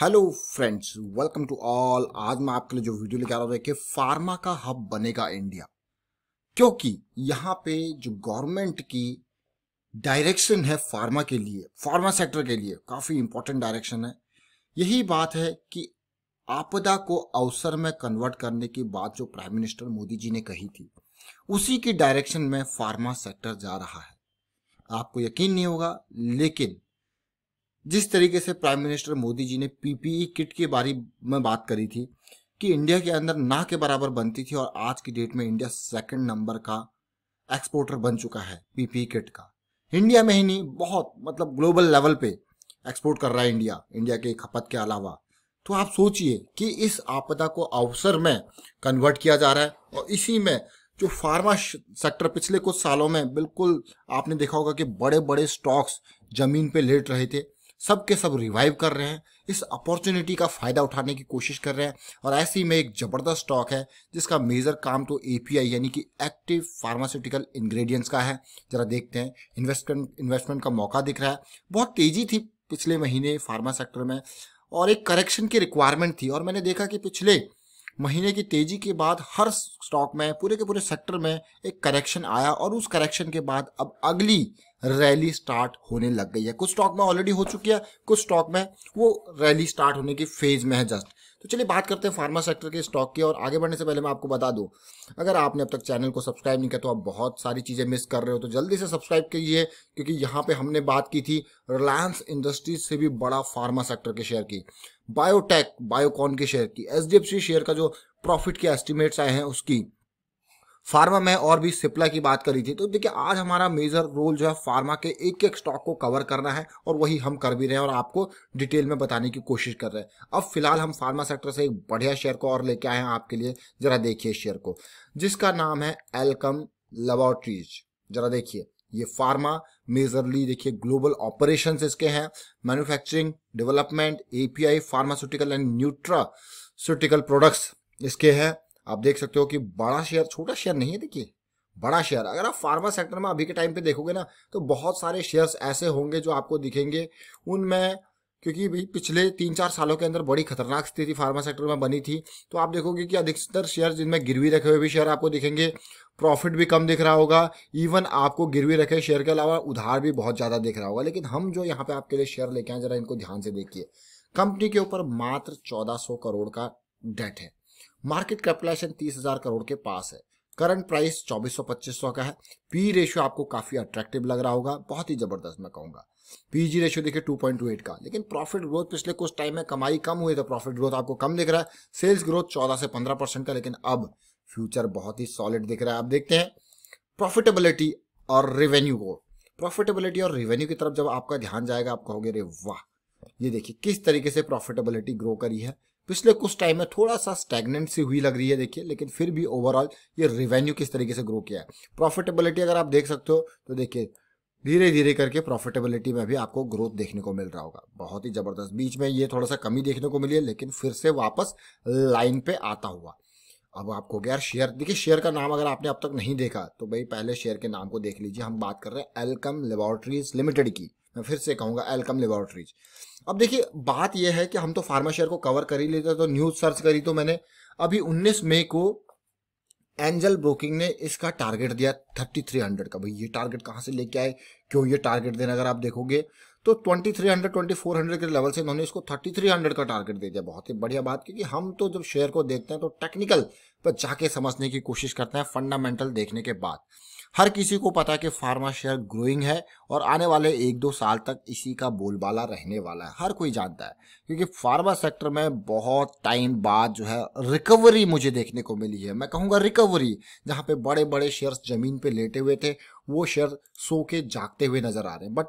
hello friends welcome to all आज मैं आपके लिए जो वीडियो लेकर आ रहा हूँ कि फार्मा का हब बनेगा इंडिया क्योंकि यहाँ पे जो गवर्नमेंट की डायरेक्शन है फार्मा के लिए फार्मा सेक्टर के लिए काफ़ी इंपॉर्टेंट डायरेक्शन है यही बात है कि आपदा को अवसर में कन्वर्ट करने की बात जो प्राइम मिनिस्टर मोदी जी ने कही थी उसी की डायरेक्शन में फार्मा सेक्टर जा रहा है आपको यकीन नहीं होगा लेकिन जिस तरीके से प्राइम मिनिस्टर मोदी जी ने पीपीई किट e के बारे में बात करी थी कि इंडिया के अंदर ना के बराबर बनती थी और आज की डेट में इंडिया सेकंड नंबर का एक्सपोर्टर बन चुका है पीपीई किट e का इंडिया में ही नहीं बहुत मतलब ग्लोबल लेवल पे एक्सपोर्ट कर रहा है इंडिया इंडिया के खपत के अलावा तो आप सोचिए कि इस आपदा को अवसर में कन्वर्ट किया जा रहा है और इसी में जो फार्मा सेक्टर पिछले कुछ सालों में बिल्कुल आपने देखा होगा कि बड़े बड़े स्टॉक्स जमीन पे लेट रहे थे सब के सब रिवाइव कर रहे हैं इस अपॉर्चुनिटी का फ़ायदा उठाने की कोशिश कर रहे हैं और ऐसे ही में एक ज़बरदस्त स्टॉक है जिसका मेजर काम तो एपीआई यानी कि एक्टिव फार्मास्यूटिकल इंग्रेडिएंट्स का है ज़रा देखते हैं इन्वेस्टमेंट इन्वेस्टमेंट का मौका दिख रहा है बहुत तेज़ी थी पिछले महीने फार्मा सेक्टर में और एक करेक्शन की रिक्वायरमेंट थी और मैंने देखा कि पिछले महीने की तेजी के बाद हर स्टॉक में पूरे के पूरे सेक्टर में एक करेक्शन आया और उस करेक्शन के बाद अब अगली रैली स्टार्ट होने लग गई है कुछ स्टॉक में ऑलरेडी हो चुकी है कुछ स्टॉक में वो रैली स्टार्ट होने की फेज में है जस्ट तो चलिए बात करते हैं फार्मा सेक्टर के स्टॉक की और आगे बढ़ने से पहले मैं आपको बता दूं अगर आपने अब तक चैनल को सब्सक्राइब नहीं किया तो आप बहुत सारी चीज़ें मिस कर रहे हो तो जल्दी से सब्सक्राइब कीजिए क्योंकि यहाँ पर हमने बात की थी रिलायंस इंडस्ट्रीज से भी बड़ा फार्मा सेक्टर के शेयर की बायोटेक बायोकॉन के शेयर की एच शेयर का जो प्रॉफिट के एस्टिमेट्स आए हैं उसकी फार्मा में और भी सिप्ला की बात करी थी तो देखिए आज हमारा मेजर रोल जो है फार्मा के एक एक स्टॉक को कवर करना है और वही हम कर भी रहे हैं और आपको डिटेल में बताने की कोशिश कर रहे हैं अब फिलहाल हम फार्मा सेक्टर से एक बढ़िया शेयर को और लेके आए हैं आपके लिए जरा देखिए शेयर को जिसका नाम है एलकम लेबोरेटरीज जरा देखिए ये फार्मा मेजरली देखिए ग्लोबल ऑपरेशन इसके हैं manufacturing development API pharmaceutical and सूटिकल प्रोडक्ट्स इसके हैं आप देख सकते हो कि बड़ा शेयर छोटा शेयर नहीं है देखिए बड़ा शेयर अगर आप फार्मा सेक्टर में अभी के टाइम पे देखोगे ना तो बहुत सारे शेयर्स ऐसे होंगे जो आपको दिखेंगे उनमें क्योंकि भाई पिछले तीन चार सालों के अंदर बड़ी खतरनाक स्थिति फार्मा सेक्टर में बनी थी तो आप देखोगे कि अधिकतर शेयर जिनमें गिरवी रखे हुए भी शेयर आपको दिखेंगे प्रॉफिट भी कम दिख रहा होगा इवन आपको गिरवी रखे शेयर के अलावा उधार भी बहुत ज़्यादा दिख रहा होगा लेकिन हम जो यहाँ पे आपके लिए शेयर लेके आए जरा इनको ध्यान से देखिए कंपनी के ऊपर मात्र चौदह करोड़ का डेट है मार्केट कैपिटलाइजेशन तीस हजार करोड़ के पास है करंट प्राइस चौबीस सौ पच्चीस सौ का है पी रेशियो आपको काफी अट्रैक्टिव लग रहा होगा बहुत ही जबरदस्त मैं कहूंगा पीजी रेशियो देखिए 2.28 का लेकिन प्रॉफिट ग्रोथ पिछले कुछ टाइम में कमाई कम हुई तो प्रॉफिट ग्रोथ आपको कम दिख रहा है सेल्स ग्रोथ 14 से 15 परसेंट का लेकिन अब फ्यूचर बहुत ही सॉलिड दिख रहा है आप देखते हैं प्रॉफिटेबिलिटी और रेवेन्यू को प्रॉफिटेबिलिटी और रेवेन्यू की तरफ जब आपका ध्यान जाएगा आप कहोगे रे वाह ये देखिए किस तरीके से प्रॉफिटेबिलिटी ग्रो करी है पिछले कुछ टाइम में थोड़ा सा स्टैगनेंट सी हुई लग रही है देखिए लेकिन फिर भी ओवरऑल ये रेवेन्यू किस तरीके से ग्रो किया है प्रॉफिटेबिलिटी अगर आप देख सकते हो तो देखिए धीरे धीरे करके प्रॉफिटेबिलिटी में भी आपको ग्रोथ देखने को मिल रहा होगा बहुत ही ज़बरदस्त बीच में ये थोड़ा सा कमी देखने को मिली है लेकिन फिर से वापस लाइन पे आता हुआ अब आपको गया शेयर देखिए शेयर का नाम अगर आपने अब तक नहीं देखा तो भाई पहले शेयर के नाम को देख लीजिए हम बात कर रहे हैं एलकम लेबोरेटरीज लिमिटेड की मैं फिर से कहूँगा एलकम लेबॉरटरीज अब देखिए बात यह है कि हम तो फार्मा शेयर को कवर कर ही लेते तो न्यूज़ सर्च करी तो मैंने अभी 19 मई को एंजल ब्रोकिंग ने इसका टारगेट दिया 3300 का भाई ये टारगेट कहाँ से लेके आए क्यों ये टारगेट देना अगर आप देखोगे तो 2300 2400 के लेवल से इन्होंने इसको 3300 का टारगेट दे दिया बहुत ही बढ़िया बात क्योंकि हम तो जब शेयर को देखते हैं तो टेक्निकल पर जाके समझने की कोशिश करते हैं फंडामेंटल देखने के बाद हर किसी को पता है कि फार्मा शेयर ग्रोइंग है और आने वाले एक दो साल तक इसी का बोलबाला रहने वाला है हर कोई जानता है क्योंकि फार्मा सेक्टर में बहुत टाइम बाद जो है रिकवरी मुझे देखने को मिली है मैं कहूँगा रिकवरी जहाँ पे बड़े बड़े शेयर्स ज़मीन पे लेटे हुए थे वो शेयर सो के जागते हुए नज़र आ रहे हैं बट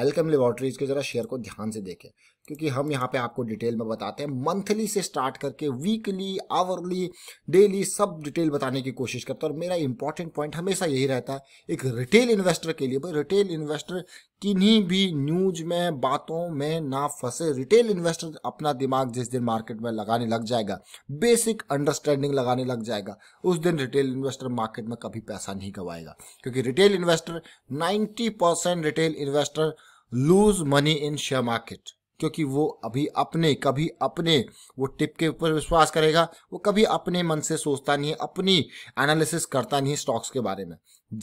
एलकम लेबॉर्ट्रीज़ के ज़रा शेयर को ध्यान से देखें क्योंकि हम यहाँ पे आपको डिटेल में बताते हैं मंथली से स्टार्ट करके वीकली आवरली डेली सब डिटेल बताने की कोशिश करता हैं और मेरा इंपॉर्टेंट पॉइंट हमेशा यही रहता है एक रिटेल इन्वेस्टर के लिए भाई रिटेल इन्वेस्टर किन्हीं भी न्यूज में बातों में ना फंसे रिटेल इन्वेस्टर अपना दिमाग जिस दिन मार्केट में लगाने लग जाएगा बेसिक अंडरस्टैंडिंग लगाने लग जाएगा उस दिन रिटेल इन्वेस्टर मार्केट में कभी पैसा नहीं गवाएगा क्योंकि retail investor ninety percent retail investor lose money in share market क्योंकि वो अभी अपने कभी अपने वो टिप के ऊपर विश्वास करेगा वो कभी अपने मन से सोचता नहीं है अपनी एनालिसिस करता नहीं स्टॉक्स के बारे में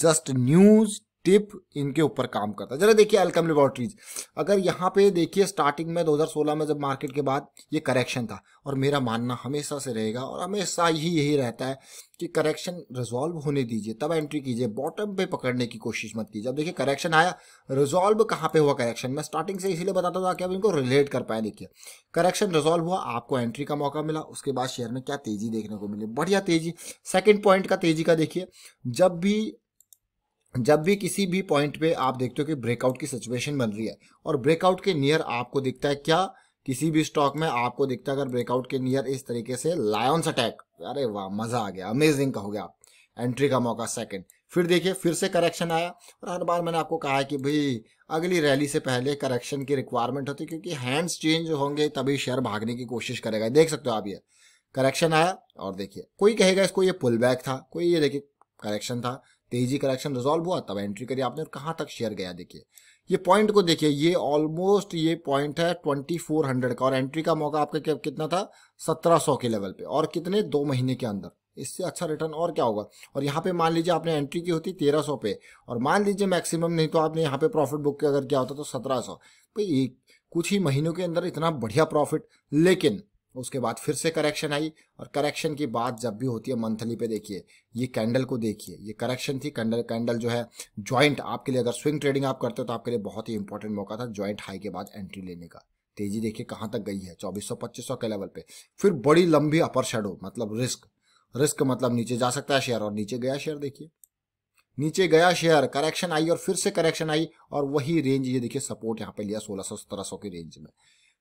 जस्ट न्यूज टिप इनके ऊपर काम करता है जरा देखिए एलकम लेबोरेटरीज अगर यहाँ पे देखिए स्टार्टिंग में 2016 में जब मार्केट के बाद ये करेक्शन था और मेरा मानना हमेशा से रहेगा और हमेशा ही यही रहता है कि करेक्शन रिजॉल्व होने दीजिए तब एंट्री कीजिए बॉटम पे पकड़ने की कोशिश मत कीजिए अब देखिए करेक्शन आया रिजॉल्व कहाँ पे हुआ करेक्शन मैं स्टार्टिंग से इसीलिए बताता था कि आप इनको रिलेट कर पाए देखिए करेक्शन रिजॉल्व हुआ आपको एंट्री का मौका मिला उसके बाद शेयर में क्या तेजी देखने को मिली बढ़िया तेजी सेकेंड पॉइंट का तेजी का देखिए जब भी जब भी किसी भी पॉइंट पे आप देखते हो कि ब्रेकआउट की सिचुएशन बन रही है और ब्रेकआउट के नियर आपको दिखता है क्या किसी भी स्टॉक में आपको दिखता है अगर ब्रेकआउट के नियर इस तरीके से लायंस अटैक अरे वाह मजा आ गया अमेजिंग कहोगे आप एंट्री का मौका सेकंड फिर देखिए फिर से करेक्शन आया और हर बार मैंने आपको कहा है कि भाई अगली रैली से पहले करेक्शन की रिक्वायरमेंट होती है क्योंकि हैंड्स चेंज होंगे तभी शेयर भागने की कोशिश करेगा देख सकते हो आप ये करेक्शन आया और देखिए कोई कहेगा इसको ये पुल बैक था कोई ये देखिए करेक्शन था तेजी करेक्शन रिजॉल्व हुआ तब एंट्री करी आपने और कहाँ तक शेयर गया देखिए ये पॉइंट को देखिए ये ऑलमोस्ट ये पॉइंट है 2400 का और एंट्री का मौका आपका कितना था 1700 के लेवल पे और कितने दो महीने के अंदर इससे अच्छा रिटर्न और क्या होगा और यहाँ पे मान लीजिए आपने एंट्री की होती 1300 पे और मान लीजिए मैक्सिमम नहीं तो आपने यहाँ पे प्रॉफिट बुक के अगर क्या होता तो सत्रह सौ कुछ ही महीनों के अंदर इतना बढ़िया प्रॉफिट लेकिन उसके बाद फिर से करेक्शन आई और करेक्शन की बात जब भी होती है मंथली पे देखिए ये कैंडल को देखिए ये करेक्शन थी कैंडल कैंडल जो है ज्वाइंट आपके लिए अगर स्विंग ट्रेडिंग आप करते हो तो आपके लिए बहुत ही इंपॉर्टेंट मौका था ज्वाइंट हाई के बाद एंट्री लेने का तेजी देखिए कहाँ तक गई है पच्चीस सौ के लेवल पे फिर बड़ी लंबी अपर शेडो मतलब रिस्क रिस्क मतलब नीचे जा सकता है शेयर और नीचे गया शेयर देखिए नीचे गया शेयर करेक्शन आई और फिर से करेक्शन आई और वही रेंज ये देखिए सपोर्ट यहाँ पे लिया सोलह सौ सत्रह सौ की रेंज में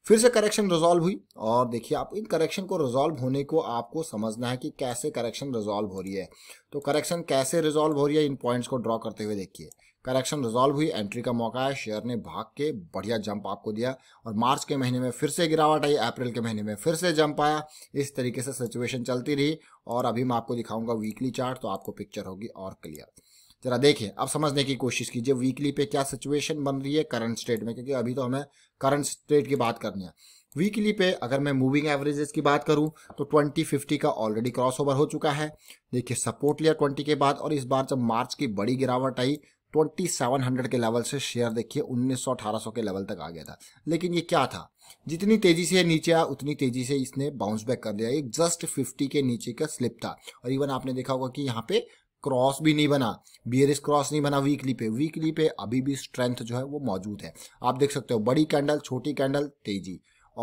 फिर से करेक्शन रिजॉल्व हुई और देखिए आप इन करेक्शन को रिजॉल्व होने को आपको समझना है कि कैसे करेक्शन रिजॉल्व हो रही है तो करेक्शन कैसे रिजॉल्व हो रही है इन पॉइंट्स को ड्रॉ करते हुए देखिए करेक्शन रिजॉल्व हुई एंट्री का मौका है शेयर ने भाग के बढ़िया जंप आपको दिया और मार्च के महीने में फिर से गिरावट आई अप्रैल के महीने में फिर से जंप आया इस तरीके से सिचुएशन चलती रही और अभी मैं आपको दिखाऊंगा वीकली चार्ट तो आपको पिक्चर होगी और क्लियर जरा देखिए अब समझने की कोशिश कीजिए वीकली पे क्या सिचुएशन बन रही है करंट स्टेट में क्योंकि अभी तो हमें करंट स्टेट की बात करनी है वीकली पे अगर मैं मूविंग एवरेजेस की बात करूं तो 2050 का ऑलरेडी क्रॉसओवर हो चुका है देखिए सपोर्ट लिया 20 के बाद और इस बार जब मार्च की बड़ी गिरावट आई 2700 के लेवल से शेयर देखिए 1900-1800 के लेवल तक आ गया था लेकिन ये क्या था जितनी तेजी से नीचे आया उतनी तेजी से इसने बाउंस बैक कर दिया एक जस्ट 50 के नीचे का स्लिप था और इवन आपने देखा होगा कि यहाँ पे क्रॉस भी नहीं बना बियरिस क्रॉस नहीं बना वीकली पे वीकली पे अभी भी स्ट्रेंथ जो है वो मौजूद है आप देख सकते हो बड़ी कैंडल छोटी कैंडल तेजी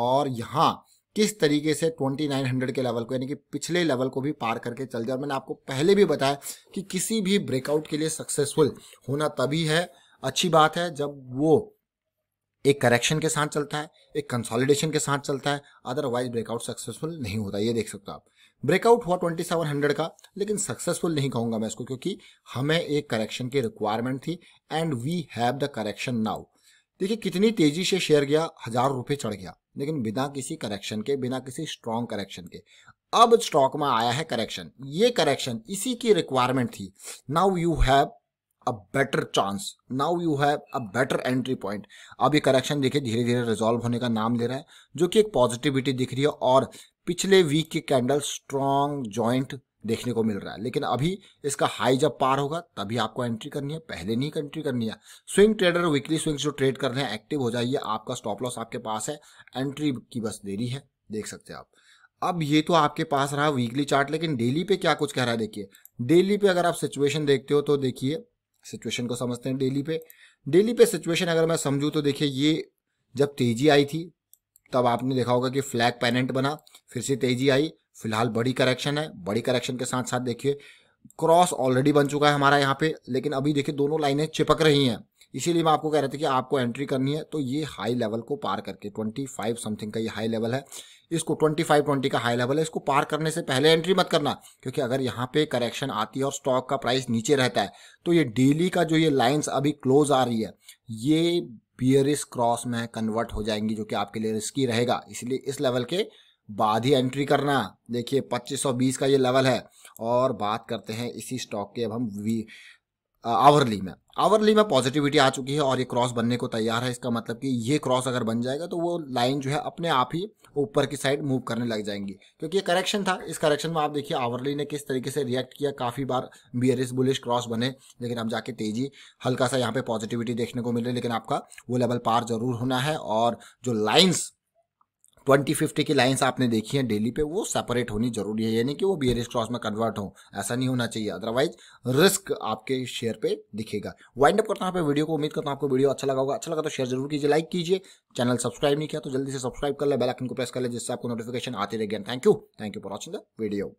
और यहाँ किस तरीके से 2900 के लेवल को यानी कि पिछले लेवल को भी पार करके चल जाए मैंने आपको पहले भी बताया कि किसी भी ब्रेकआउट के लिए सक्सेसफुल होना तभी है अच्छी बात है जब वो एक करेक्शन के साथ चलता है एक कंसोलिडेशन के साथ चलता है अदरवाइज ब्रेकआउट सक्सेसफुल नहीं होता ये देख सकते हो आप ब्रेकआउट हुआ ट्वेंटी सेवन हंड्रेड का लेकिन सक्सेसफुल नहीं कहूंगा मैं इसको क्योंकि हमें एक करेक्शन की रिक्वायरमेंट थी and we have the correction now देखिए कितनी तेजी से शेयर गया हजार रुपये चढ़ गया लेकिन बिना किसी करेक्शन के बिना किसी स्ट्रॉन्ग करेक्शन के अब स्टॉक में आया है करेक्शन ये करेक्शन इसी की रिक्वायरमेंट थी now you have a better chance now you have a better entry point अब ये करेक्शन देखिए धीरे धीरे रिजॉल्व होने का नाम ले रहा है जो कि एक पॉजिटिविटी दिख रही है और पिछले वीक के कैंडल स्ट्रॉन्ग जॉइंट देखने को मिल रहा है लेकिन अभी इसका हाई जब पार होगा तभी आपको एंट्री करनी है पहले नहीं एंट्री करनी है स्विंग ट्रेडर वीकली स्विंग जो ट्रेड कर रहे हैं एक्टिव हो जाइए आपका स्टॉप लॉस आपके पास है एंट्री की बस देरी है देख सकते हैं आप अब ये तो आपके पास रहा वीकली चार्ट लेकिन डेली पे क्या कुछ कह रहा है देखिए डेली पे अगर आप सिचुएशन देखते हो तो देखिए सिचुएशन को समझते हैं डेली पे डेली पे सिचुएशन अगर मैं समझूँ तो देखिए ये जब तेजी आई थी तब आपने देखा होगा कि फ्लैग पेनेंट बना फिर से तेजी आई फिलहाल बड़ी करेक्शन है बड़ी करेक्शन के साथ साथ देखिए क्रॉस ऑलरेडी बन चुका है हमारा यहाँ पे लेकिन अभी देखिए दोनों लाइनें चिपक रही हैं इसीलिए मैं आपको कह रहा था कि आपको एंट्री करनी है तो ये हाई लेवल को पार करके 25 समथिंग का ये हाई लेवल है इसको 25 20 का हाई लेवल है इसको पार करने से पहले एंट्री मत करना क्योंकि अगर यहाँ पे करेक्शन आती है और स्टॉक का प्राइस नीचे रहता है तो ये डेली का जो ये लाइन्स अभी क्लोज आ रही है ये बियरिस क्रॉस में कन्वर्ट हो जाएंगी जो कि आपके लिए रिस्की रहेगा इसलिए इस लेवल के बाद ही एंट्री करना देखिए 2520 का ये लेवल है और बात करते हैं इसी स्टॉक के अब हम आवरली में आवरली में पॉजिटिविटी आ चुकी है और ये क्रॉस बनने को तैयार है इसका मतलब कि ये क्रॉस अगर बन जाएगा तो वो लाइन जो है अपने आप ही ऊपर की साइड मूव करने लग जाएंगी क्योंकि ये करेक्शन था इस करेक्शन में आप देखिए आवरली ने किस तरीके से रिएक्ट किया काफ़ी बार बियरिस बुलिश क्रॉस बने लेकिन अब जाके तेजी हल्का सा यहाँ पे पॉजिटिविटी देखने को मिल है लेकिन आपका वो लेवल पार जरूर होना है और जो लाइन्स ट्वेंटी फिफ्टी की लाइंस आपने देखी है डेली पे वो सेपरेट होनी जरूरी है यानी कि वो बियरिश क्रॉस में कन्वर्ट हो ऐसा नहीं होना चाहिए अदरवाइज रिस्क आपके शेयर पे दिखेगा वाइंड अप करता हूँ पे वीडियो को उम्मीद करता हूँ आपको वीडियो अच्छा लगा होगा अच्छा लगा तो शेयर जरूर कीजिए लाइक कीजिए चैनल सब्सक्राइब नहीं किया तो जल्दी से सब्सक्राइब कर ले बेलाइकन को प्रेस कर ले जिससे आपको नोटिफिकेशन आते रहेगी thank you thank you for watching the video